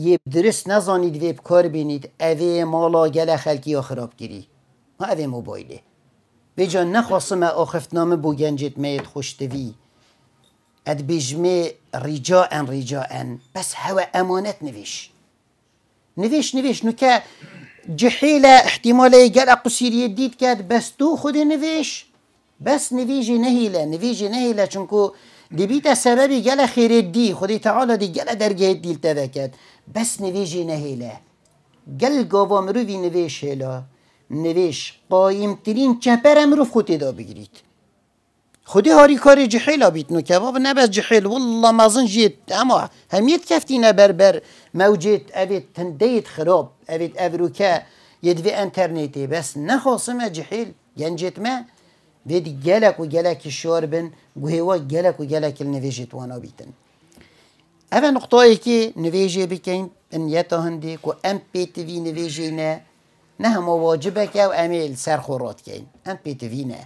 یه درست نزانید ویب کار بینید اوه مالا گله خلکی آخراب گیری، ما اوه موبایله به جان نخواستم آخفت نام گنجت میت خوشتوی اد بجمه ریجا ان ریجا ان بس هوا امانت نویش نویش نویش نو که جحیل احتمال گل اقصیری دید کرد بس تو خود نویش بس نویجی نهیله نویجی نهیله چونکو لبیت سببی گل خیر دی خودی تعالی دی گل درجة دیل تبکت بس نویجی نهیله گل گاوا مروی نویش هلا نویش قایم ترین چپر رو خودی دا بگیرید خودی هاری کار جحیل آبید نو کباب نبس جحیل والله مازن جید اما همیت کفتی نبر بر موجید اوید تندیت خراب اوید اوروکه یدوی انترنتی بس نخاصم جحیل گنجت ما ویدی جلك وجلك الشوربن شور جلك وجلك النفيجت وانا بيتن اوه نقطه كي نویجی بكين ان يتهندي كو ام بي تي في نفيجينا نهم واجبك او که و امه سرخورات کن ام پی تیوی نه